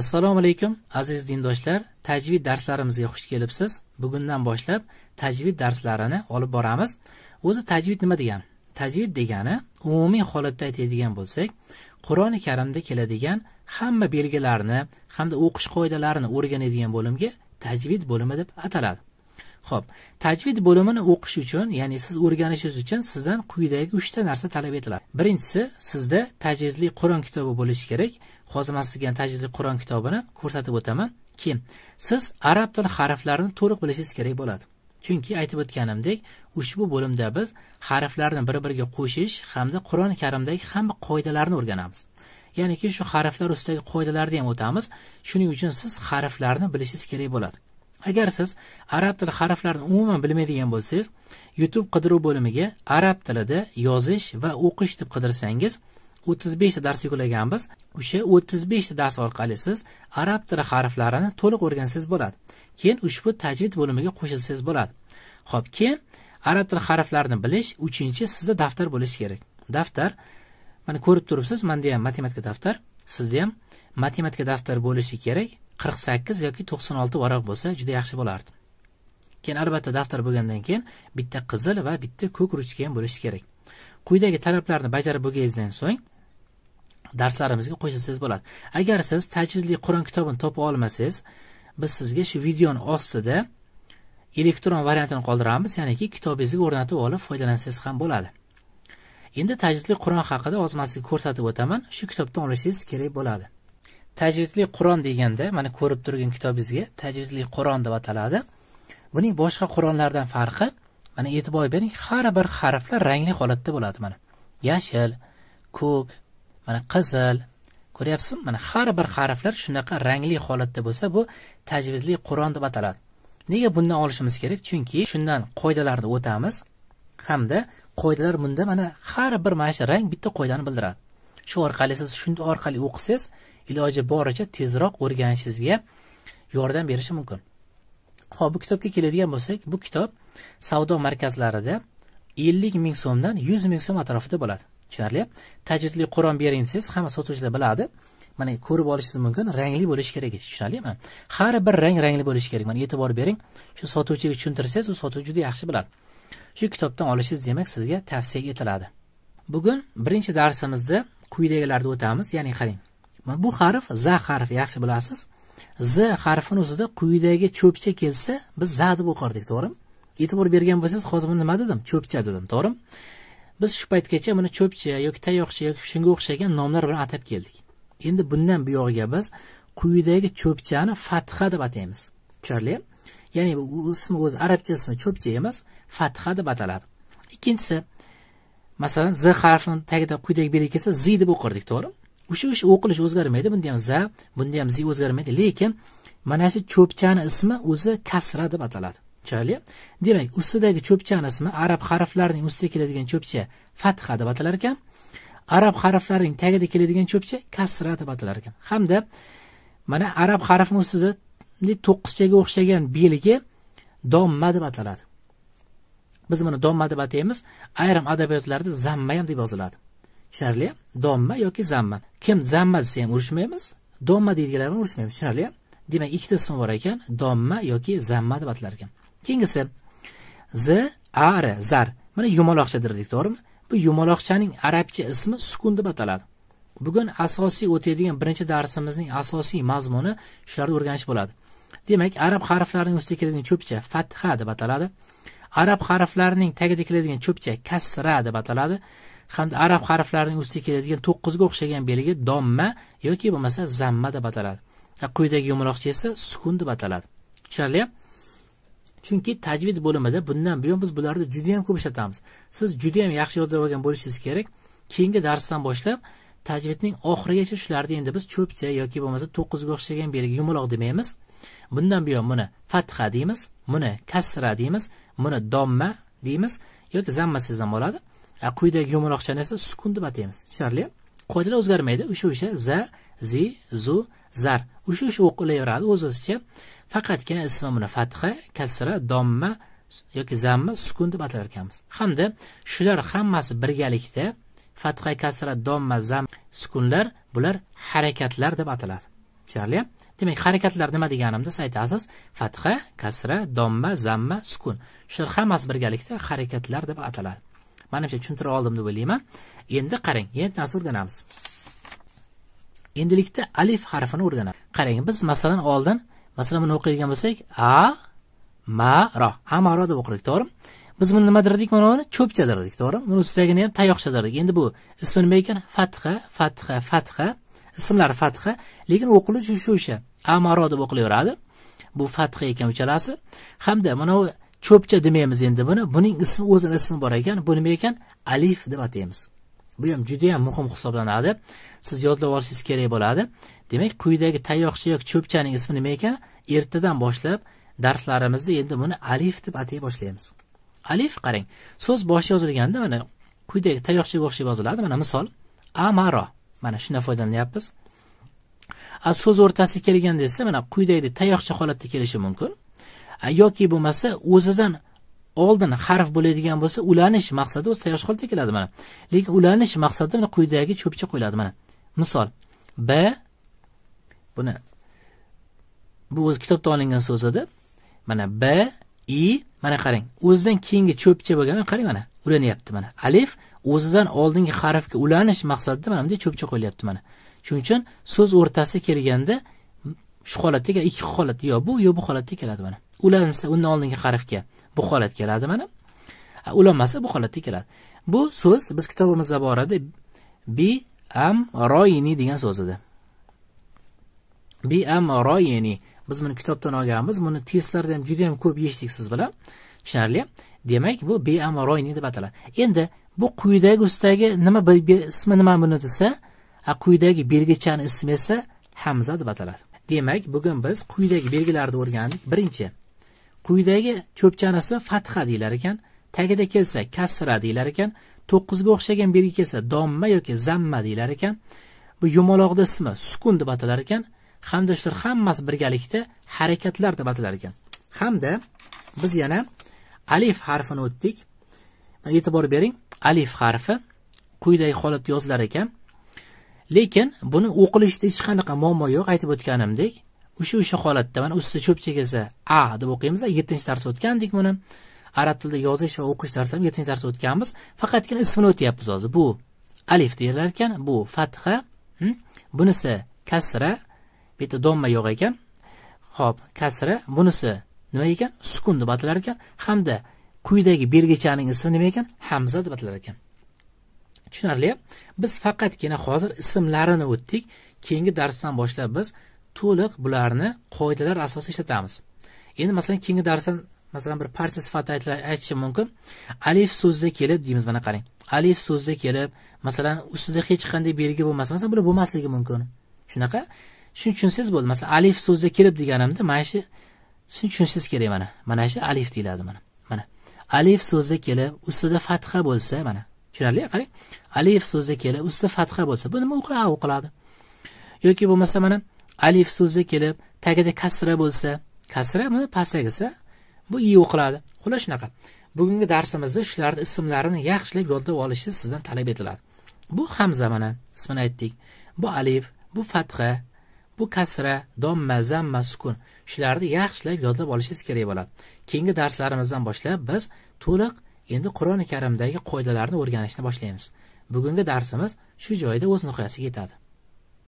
assalomu alaykum aziz dindoshlar tajvid darslarimizga xush kelibsiz bugundan boshlab tajvid darslarini olib boramiz o'zi tajvid nima degani tajvid degani umumiy holatda aytadigan bo'lsak qur'oni karimda keladigan hamma belgilarni hamda o'qish qoidalarini o'rganadigan bo'limga tajvid bo'limi deb ataladi ho'p tajvid bo'limini o'qish uchun ya'ni siz o'rganishingiz uchun sizdan quyidagi uchta narsa talab etiladi birinchisi sizda tajvidli qur'on kitobi bo'lishi kerak hozir man sizga tajvidli qur'on kitobini ko'rsatib o'taman keyin siz arab tili harflarini to'liq bilishingiz kerak bo'ladi chunki aytib o'tganimdek ushbu bo'limda biz harflarni bir biriga qo'shish hamda qur'oni karimdagi hamma qoidalarni o'rganamiz ya'niki shu harflar ustidagi qoidalarni ham o'tamiz shuning uchun siz harflarni bilishingiz kerak bo'ladi agar siz arab tili harflarini umuman bilmaydigan bo'lsangiz youtube qidiruv bo'limiga arab tilida yozish va o'qish deb qidirsangiz o'ttiz beshta dars yuklaganmiz o'sha o'ttiz beshta dars orqali siz arab tili harflarini to'liq o'rgansangiz bo'ladi keyin ushbu tajvid bo'limiga qo'shilsangiz bo'ladi ho'p keyin arab tili harflarini bilish uchinchi sizda daftar bo'lishi kerak daftar mana ko'rib turibsiz manda ham matematika daftar sizda ham matematika daftar bo'lishi kerak qirq sakkiz yoki to'qson olti varaq bo'lsa juda yaxshi bo'lardi keyin albatta daftar bo'lgandan keyin bitta qizil va bitta ko'k ruchka ham bo'lishi kerak quyidagi talablarni bajarib bo'lganingizdan so'ng darslarimizga qo'shilsangiz bo'ladi agar siz tajvidli qur'on kitobini topa olmasangiz biz sizga shu videoni ostida elektron variantini qoldiramiz ya'niki kitobingizga o'rnatib olib foydalansangiz ham bo'ladi endi tajvidli qur'on haqida ozmasiga ko'rsatib o'taman shu kitobdan olishingiz kerak bo'ladi tajvidli qur'on deganda mana ko'rib turgan kitobingizga tajvidli qur'on deb ataladi buning boshqa qur'onlardan farqi mana e'tibor bering har bir harflar rangli holatda bo'ladi mana yashil ko'k mana qizil ko'ryapsizmi mana har bir harflar shunaqa rangli holatda bo'lsa bu tajvidli qur'on deb ataladi nega bundan olishimiz kerak chunki shundan qoidalarni o'tamiz hamda qoidalar bunda mana har bir mana shu rang bitta qoidani bildiradi shu orqali siz shunda orqali o'qisangiz iloji boricha tezroq o'rganishingizga yordam berishi mumkin ho'p bu kitobga keladigan bo'lsak bu kitob savdo markazlarida ellik ming so'mdan yuz ming so'm atrofida bo'ladi tushunarli tajvidli qur'on bering desangiz hamma sotuvchilar biladi mana ko'rib olishingiz mumkin rangli bo'lishi kerak tushunarlimi har bir rang rangli bo'lishi kerak mana e'tibor bering shu sotuvchiga tushuntirsangiz u sotuvchi juda yaxshi biladi shu kitobdan olishingiz demak sizga tavsiya etiladi bugun birinchi darsimizni quyidagilarda o'tamiz ya'ni qarang mana bu harf za harfi yaxshi bilasiz z harfini o'zida quyidagi cho'pcha kelsa biz za deb o'qirdik to'g'rimi e'tibor bergan bo'lsangiz hozir nima dedim cho'pcha dedim to'g'rimi biz shu paytgacha buni cho'pcha yoki tayoqcha yoki shunga o'xshagan nomlar bilan atab keldik endi bundan buyog'iga biz quyidagi cho'pchani fatha deb ataymiz tushunarli ya'ni ismi o'zi arabcha ismi cho'pcha emas fatha deb ataladi ikkinchisi masalan z harfini tagida quyidagi belgi kelsa zi deb o'qirdik to'g'rimi o'sha o'sha o'qilishi o'zgarmaydi bunda ham za bunda ham zi o'zgarmaydi lekin mana shu cho'pchani ismi o'zi kasra deb ataladi tushunarli demak ustidagi cho'pchani ismi arab harflarining ustiga keladigan cho'pcha fatha deb atalar ekan arab harflarining tagida keladigan cho'pcha kasra deb atalar ekan hamda mana arab harfini ustida to'qqizchaga o'xshagan belgi domma deb ataladi biz buni domma deb ataymiz ayrim adabiyotlarda zamma ham deb yoziladi tushunarli domma yoki zamma kim zamma desa ham urushmaymiz domma deydiganlar bilan urushmaymiz tushunarli demak ikkita ism bor ekan domma yoki zamma deb atalar ekan keyingisi z ari zar mana yumaloqcha dedik to'g'rimi bu yumaloqchaning arabcha ismi sukun deb ataladi bugun asosiy o'tadigan birinchi darsimizning asosiy mazmuni shularni o'rganish bo'ladi demak arab harflarining ustiga keladigan cho'pcha fatha deb ataladi arab harflarining tagiga keladigan cho'pchak kasra deb ataladi hamda arab harflarining ustiga keladigan to'qqizga o'xshagan belgi domma yoki bo'lmasa zamma deb ataladi quyidagi yumaloqcha esa sukun deb ataladi tushunarli chunki tajvid bo'limida bundan buyon biz bularni judayam ko'p ishlatamiz siz judayam yaxshi yodlab olgan bo'lishingiz kerak keyingi darsdan boshlab tajvidning oxirigacha shularni endi biz cho'pcha yoki bo'lmasa to'qqizga o'xshagan belgi yumaloq demaymiz bundan buyon buni fatha deymiz buni kasra deymiz buni domma deymiz yoki zammasiz ham bo'ladi quyidagi yumaloqchani esa sukun deb ataymiz tushunarli qoidalar o'zgarmaydi o'sha o'sha za zi zu zar o'sha o'sha o'qilaveradi o'z o'zicha faqatgina ismi buni fatha kasra domma yoki zamma sukun deb atalar ekanmiz hamda shular hammasi birgalikda fatha kasra domma zam sukunlar bular harakatlar deb ataladi tushunarli demak harakatlar nima deganimda siz aytasiz fatha kasra domma zamma sukun shular hammasi birgalikda harakatlar deb ataladi manimcha tushuntira oldim deb o'ylayman endi qarang yangi narsa o'rganamiz endilikda alif harfini o'rganamiz qarang biz masalan oldin masalan buni o'qiydigan bo'lsak a ma ro hamaro deb o'qidik to'g'rimi biz buni nima derdik mana buni cho'pcha derdik to'g'rimi buni ustidagini ham tayoqcha derdik endi bu ismi nima ekan fatha fatha fatha ismlari fatha lekin o'qilishi o'sha o'sha amaro deb o'qilaveradi bu fatha ekan uchalasi hamda mana bu cho'pcha demaymiz endi buni buning ismi o'zini ismi bor ekan bu nima ekan alif deb ataymiz bu ham judayam muhim hisoblanadi siz yodlab olishingiz kerak bo'ladi demak quyidagi tayoqcha yoki cho'pchaning ismi nima ekan ertadan boshlab darslarimizda endi buni alif deb atay boshlaymiz alif qarang so'z boshi yozilganda mana quyidagi tayoqchaga o'xshab yoziladi mana misol amaro mana shundan foydalanyapmiz a so'z o'rtasiga kelganda desa mana quyidagidek tayoqcha holatda kelishi mumkin yoki bo'lmasa o'zidan oldin harf bo'ladigan bo'lsa ulanish maqsadi o'zi tayoqcha holatda keladi mana lekin ulanish maqsadi mana quyidagi cho'pcha qo'yiladi mana misol b buni bu o'zi kitobdan olingan so'z edi mana b i mana qarang o'zidan keyingi cho'pcha bo'lgan qarang mana ulanyapti mana alif o'zidan oldingi harfga ulanish maqsadida mana bunday cho'pcha qo'yilyapti mana shuning uchun so'z o'rtasi kelganda shu holatda ikki holat yo bu yo bu holatda keladi mana ulansa undan oldingi harfga bu holat keladi mana ulanmasa bu holatda keladi bu so'z biz kitobimizda bor edi bi am royini degan so'z edi bi am royini biz buni kitobdan olganmiz buni testlarda ham juda yam ko'p eshitdik siz bilan tushunarli demak bu bi royini deb ataladi endi bu quyidagi ustagi nima ismi nima buni desa quyidagi belgichani ismi esa hamza deb ataladi demak bugun biz quyidagi belgilarni o'rgandik birinchi quyidagi cho'pchani ismi fatha deyilar ekan tagida kelsa kasra deyilar ekan to'qqizga o'xshagan belgi kelsa domma yoki zamma deyilar ekan bu yumaloqni ismi sukun deb atalar ekan hamda shular hammasi birgalikda harakatlar deb atalar ekan hamda biz yana alif harfini o'tdik e'tibor bering alif harfi quyidagi holatda yozilar ekan lekin buni o'qilishda hech qanaqa muammo yo'q aytib o'tganimdek o'sha o'sha holatda mana ustida cho'pchak esa a deb o'qiymiz yettinchi darsda o'tgandik buni arab tilida yozish va o'qish darsida yettinchi darsda o'tganmiz faqatgina ismini o'tyapmiz hozir bu alif deyilar ekan bu fatha hmm? bunisi kasra bu yerda domma yo'q ekan ho'p kasra bunisi nima ekan sukun deb atalar ekan hamda quyidagi belgichaning ismi nima ekan hamza deb atalar ekan tushunarli biz faqatgina hozir ismlarini o'tdik keyingi darsdan boshlab biz to'liq bularni qoidalar asosida ishlatamiz endi masalan keyingi darsdan masalan bir parcha sifatida aytishim mumkin alif so'zida kelib deymiz mana qarang alif so'zida kelib masalan ustida hech qanday belgi bo'lmasa masalan bular bo'lmasligi mumkin shunaqa shuni tushunsangiz bo'ldi masalan alif so'zida kelib deganimda mana shu shuni tushunishingiz kerak mana mana shu alif deyiladi mana alif so'zi kelib ustida fatha bo'lsa mana tushunarli qarang alif so'zi kelib ustida fatha bo'lsa bu nima o'qiladi o'qiladi yoki bo'lmasa mana alif so'zi kelib tagida kasra bo'lsa kasra buni pastagisi bu i o'qiladi xullas shunaqa bugungi darsimizda shularni ismlarini yaxshilab yodlab olishni sizdan talab etiladi bu hamza mana ismini aytdik bu alif bu fatha bu kasra domma zamma sukun shularni yaxshilab yodlab olishingiz kerak bo'ladi keyingi darslarimizdan boshlab biz to'liq endi qur'oni karimdagi qoidalarni o'rganishni boshlaymiz bugungi darsimiz shu joyda o'z nihoyasiga yetadi